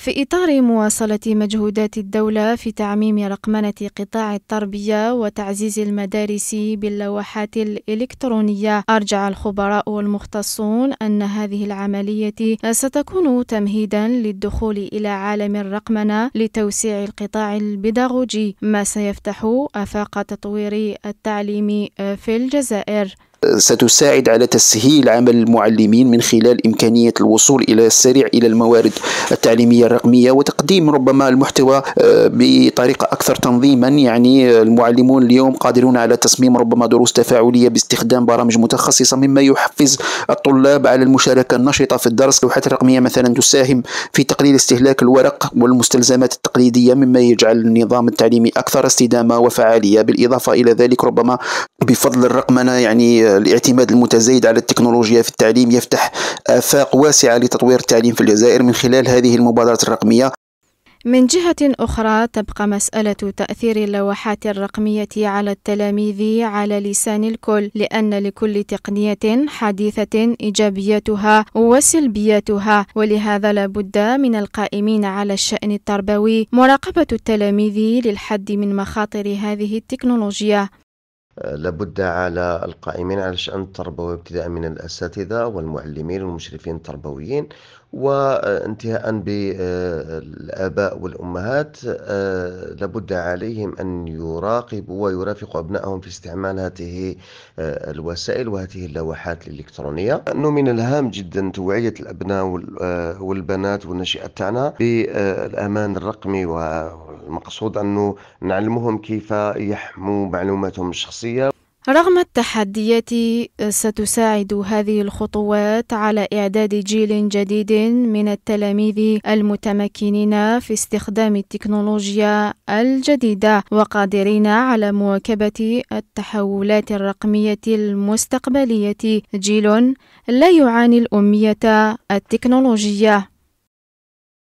في إطار مواصلة مجهودات الدولة في تعميم رقمنة قطاع التربية وتعزيز المدارس باللوحات الإلكترونية أرجع الخبراء والمختصون أن هذه العملية ستكون تمهيدا للدخول إلى عالم الرقمنة لتوسيع القطاع البيداغوجي ما سيفتح آفاق تطوير التعليم في الجزائر ستساعد على تسهيل عمل المعلمين من خلال إمكانية الوصول إلى السريع إلى الموارد التعليمية الرقمية وتقديم ربما المحتوى آه، بطريقة أكثر تنظيما يعني آه، المعلمون اليوم قادرون على تصميم ربما دروس تفاعلية باستخدام برامج متخصصة مما يحفز الطلاب على المشاركة النشطة في الدرس لوحات رقمية مثلا تساهم في تقليل استهلاك الورق والمستلزمات التقليدية مما يجعل النظام التعليمي أكثر استدامة وفعالية بالإضافة إلى ذلك ربما بفضل الرقمنة يعني آه، الاعتماد المتزايد على التكنولوجيا في التعليم يفتح آفاق واسعة لتطوير التعليم في الجزائر من خلال هذه المبادرة الرقمية من جهة أخرى تبقى مسألة تأثير اللوحات الرقمية على التلاميذ على لسان الكل لأن لكل تقنية حديثة إيجابياتها وسلبياتها ولهذا لابد من القائمين على الشأن التربوي مراقبة التلاميذ للحد من مخاطر هذه التكنولوجيا لابد على القائمين على الشأن التربوي ابتداء من الأساتذة والمعلمين والمشرفين التربويين وانتهاء بالآباء آه، والأمهات آه، لابد عليهم أن يراقبوا ويرافقوا أبنائهم في استعمال هذه آه، الوسائل وهذه اللوحات الإلكترونية أنه من الهام جدا توعية الأبناء والبنات والنشئة تاعنا بالأمان الرقمي والمقصود أنه نعلمهم كيف يحموا معلوماتهم الشخصية رغم التحديات آه، ستساعد هذه الخطوات على إعداد جيل جديد من التلاميذ المتمكنين في استخدام التكنولوجيا الجديدة وقادرين على مواكبة التحولات الرقمية المستقبلية جيل لا يعاني الأمية التكنولوجية